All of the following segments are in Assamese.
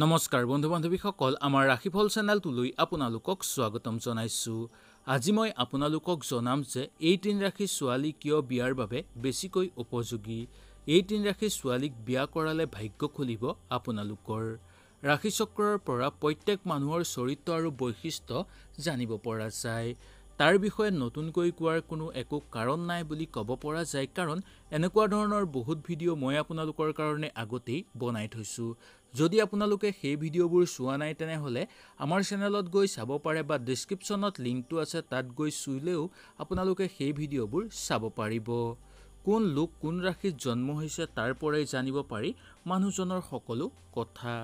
নমস্কাৰ বন্ধু বান্ধৱীসকল আমাৰ ৰাশিফল চেনেলটোলৈ আপোনালোকক স্বাগতম জনাইছোঁ আজি মই আপোনালোকক জনাম যে এই তিনি ৰাশি ছোৱালী কিয় বিয়াৰ বাবে বেছিকৈ উপযোগী এই তিনি ৰাশি ছোৱালীক বিয়া কৰালে ভাগ্য খুলিব আপোনালোকৰ ৰাশিচক্ৰৰ পৰা প্ৰত্যেক মানুহৰ চৰিত্ৰ আৰু বৈশিষ্ট্য জানিব পৰা যায় তাৰ বিষয়ে নতুনকৈ কোৱাৰ কোনো একো কাৰণ নাই বুলি ক'ব পৰা যায় কাৰণ এনেকুৱা ধৰণৰ বহুত ভিডিঅ' মই আপোনালোকৰ কাৰণে আগতেই বনাই থৈছোঁ যদি আপোনালোকে সেই ভিডিঅ'বোৰ চোৱা নাই তেনেহ'লে আমাৰ চেনেলত গৈ চাব পাৰে বা ডিছক্ৰিপশ্যনত লিংকটো আছে তাত গৈ চুইলেও আপোনালোকে সেই ভিডিঅ'বোৰ চাব পাৰিব কোন লোক কোন ৰাশিত জন্ম হৈছে তাৰ পৰাই জানিব পাৰি মানুহজনৰ সকলো কথা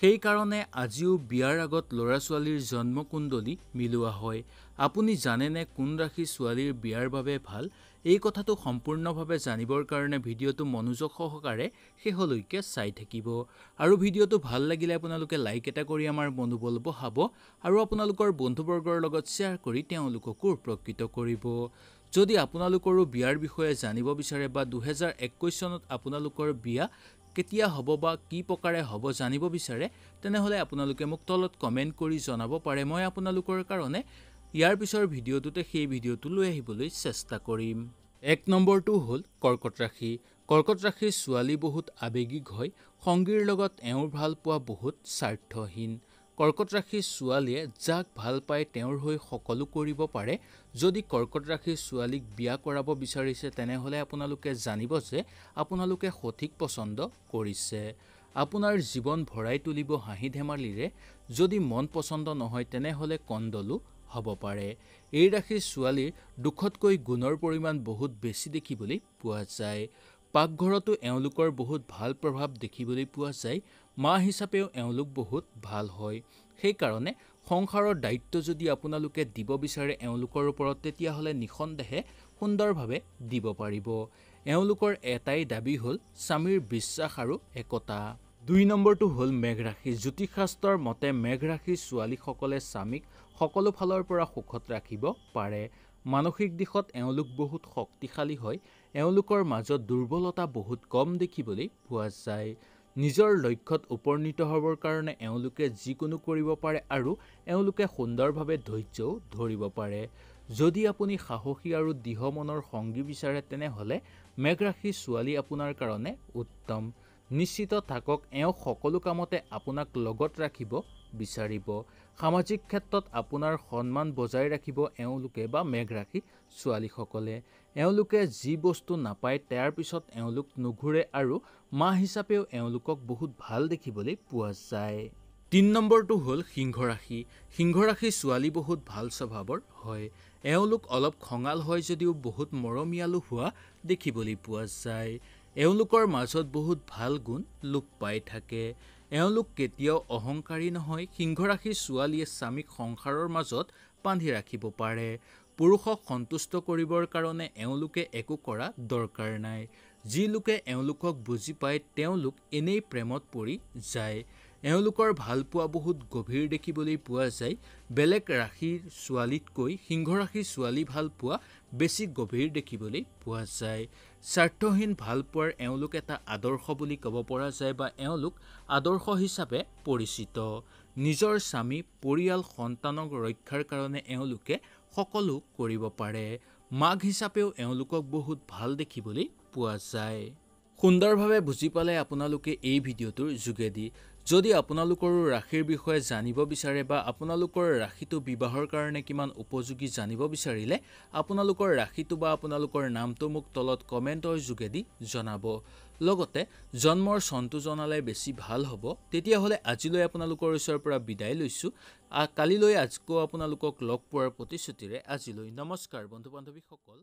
সেইকাৰণে আজিও বিয়াৰ আগত ল'ৰা ছোৱালীৰ জন্ম কুণ্ডলী মিলোৱা হয় আপুনি জানেনে কোন ৰাশি ছোৱালীৰ বিয়াৰ বাবে ভাল এই কথাটো সম্পূৰ্ণভাৱে জানিবৰ কাৰণে ভিডিঅ'টো মনোযোগ সহকাৰে শেষলৈকে চাই থাকিব আৰু ভিডিঅ'টো ভাল লাগিলে আপোনালোকে লাইক এটা কৰি আমাৰ মনোবল বঢ়াব আৰু আপোনালোকৰ বন্ধুবৰ্গৰ লগত শ্বেয়াৰ কৰি তেওঁলোককো উপকৃত কৰিব যদি আপোনালোকৰো বিয়াৰ বিষয়ে জানিব বিচাৰে বা দুহেজাৰ একৈছ চনত আপোনালোকৰ বিয়া কেতিয়া হ'ব বা কি প্ৰকাৰে হ'ব জানিব বিচাৰে তেনেহ'লে আপোনালোকে মোক তলত কমেণ্ট কৰি জনাব পাৰে মই আপোনালোকৰ কাৰণে ইয়াৰ পিছৰ ভিডিঅ'টোতে সেই ভিডিঅ'টো লৈ আহিবলৈ চেষ্টা কৰিম এক নম্বৰটো হ'ল কৰ্কট ৰাশি কৰ্কট ৰাশিৰ ছোৱালী বহুত আৱেগিক হয় সংগীৰ লগত এওঁৰ ভাল পোৱা বহুত স্বাৰ্থহীন কৰ্কট ৰাশিৰ ছোৱালীয়ে যাক ভাল পায় তেওঁৰ হৈ সকলো কৰিব পাৰে যদি কৰ্কট ৰাখি ছোৱালীক বিয়া কৰাব বিচাৰিছে তেনেহ'লে আপোনালোকে জানিব যে আপোনালোকে সঠিক পচন্দ কৰিছে আপোনাৰ জীৱন ভৰাই তুলিব হাঁহি ধেমালিৰে যদি মন পচন্দ নহয় তেনেহ'লে কণ্ডলো হ'ব পাৰে এই ৰাখি ছোৱালীৰ দুখতকৈ গুণৰ পৰিমাণ বহুত বেছি দেখিবলৈ পোৱা যায় পাকঘৰতো এওঁলোকৰ বহুত ভাল প্ৰভাৱ দেখিবলৈ পোৱা যায় মা হিচাপেও এওঁলোক বহুত ভাল হয় সেইকাৰণে সংসাৰৰ দায়িত্ব যদি আপোনালোকে দিব বিচাৰে এওঁলোকৰ ওপৰত তেতিয়াহ'লে নিঃসন্দেহে সুন্দৰভাৱে দিব পাৰিব এওঁলোকৰ এটাই দাবী হ'ল স্বামীৰ বিশ্বাস আৰু একতা দুই নম্বৰটো হ'ল মেঘৰাশি জ্যোতিষাস্ত্ৰৰ মতে মেঘৰাশিৰ ছোৱালীসকলে স্বামীক সকলো ফালৰ পৰা সুখত ৰাখিব পাৰে মানসিক দিশত এওঁলোক বহুত শক্তিশালী হয় এওঁলোকৰ মাজত দুৰ্বলতা বহুত কম দেখিবলৈ পোৱা যায় নিজৰ লক্ষ্যত উপনীত হ'বৰ কাৰণে এওঁলোকে যিকোনো কৰিব পাৰে আৰু এওঁলোকে সুন্দৰভাৱে ধৈৰ্যও ধৰিব পাৰে যদি আপুনি সাহসী আৰু দৃঢ় মনৰ সংগী বিচাৰে তেনেহ'লে মেঘৰাশী ছোৱালী আপোনাৰ কাৰণে উত্তম নিশ্চিত থাকক এওঁ সকলো কামতে আপোনাক লগত ৰাখিব বিচাৰিব সামাজিক ক্ষেত্ৰত আপোনাৰ সন্মান বজাই ৰাখিব এওঁলোকে বা মেঘৰাশী ছোৱালীসকলে এওঁলোকে যি বস্তু নাপায় তাৰ পিছত এওঁলোক নুঘূৰে আৰু মা হিচাপেও এওঁলোকক বহুত ভাল দেখিবলৈ পোৱা যায় তিনি নম্বৰটো হ'ল সিংহৰাশি সিংহৰাশি ছোৱালী বহুত ভাল স্বভাৱৰ হয় এওঁলোক অলপ খঙাল হয় যদিও বহুত মৰমীয়ালো হোৱা দেখিবলৈ পোৱা যায় এওঁলোকৰ মাজত বহুত ভাল গুণ লোক পাই থাকে এওঁলোক কেতিয়াও অহংকাৰী নহয় সিংহ ৰাশি ছোৱালীয়ে স্বামীক সংসাৰৰ মাজত বান্ধি ৰাখিব পাৰে পুৰুষক সন্তুষ্ট কৰিবৰ কাৰণে এওঁলোকে একো কৰা দৰকাৰ নাই যি লোকে এওঁলোকক বুজি পায় তেওঁলোক এনেই প্ৰেমত পৰি যায় এওঁলোকৰ ভালপোৱা বহুত গভীৰ দেখিবলৈ পোৱা যায় বেলেগ ৰাশিৰ ছোৱালীতকৈ সিংহ ৰাশিৰ ছোৱালী ভাল পোৱা বেছি গভীৰ দেখিবলৈ পোৱা যায় স্বাৰ্থহীন ভালপোৱাৰ এওঁলোক এটা আদৰ্শ বুলি ক'ব পৰা যায় বা এওঁলোক আদৰ্শ হিচাপে পৰিচিত নিজৰ স্বামী পৰিয়াল সন্তানক ৰক্ষাৰ কাৰণে এওঁলোকে সকলো কৰিব পাৰে মাক হিচাপেও এওঁলোকক বহুত ভাল দেখিবলৈ পোৱা যায় সুন্দৰভাৱে বুজি পালে আপোনালোকে এই ভিডিঅ'টোৰ যোগেদি যদি আপোনালোকৰো ৰাশিৰ বিষয়ে জানিব বিচাৰে বা আপোনালোকৰ ৰাশিটো বিবাহৰ কাৰণে কিমান উপযোগী জানিব বিচাৰিলে আপোনালোকৰ ৰাশিটো বা আপোনালোকৰ নামটো মোক তলত কমেণ্টৰ যোগেদি জনাব লগতে জন্মৰ চনটো জনালে বেছি ভাল হ'ব তেতিয়াহ'লে আজিলৈ আপোনালোকৰ ওচৰৰ পৰা বিদায় লৈছোঁ কালিলৈ আজিকৈ আপোনালোকক লগ পোৱাৰ প্ৰতিশ্ৰুতিৰে আজিলৈ নমস্কাৰ বন্ধু বান্ধৱীসকল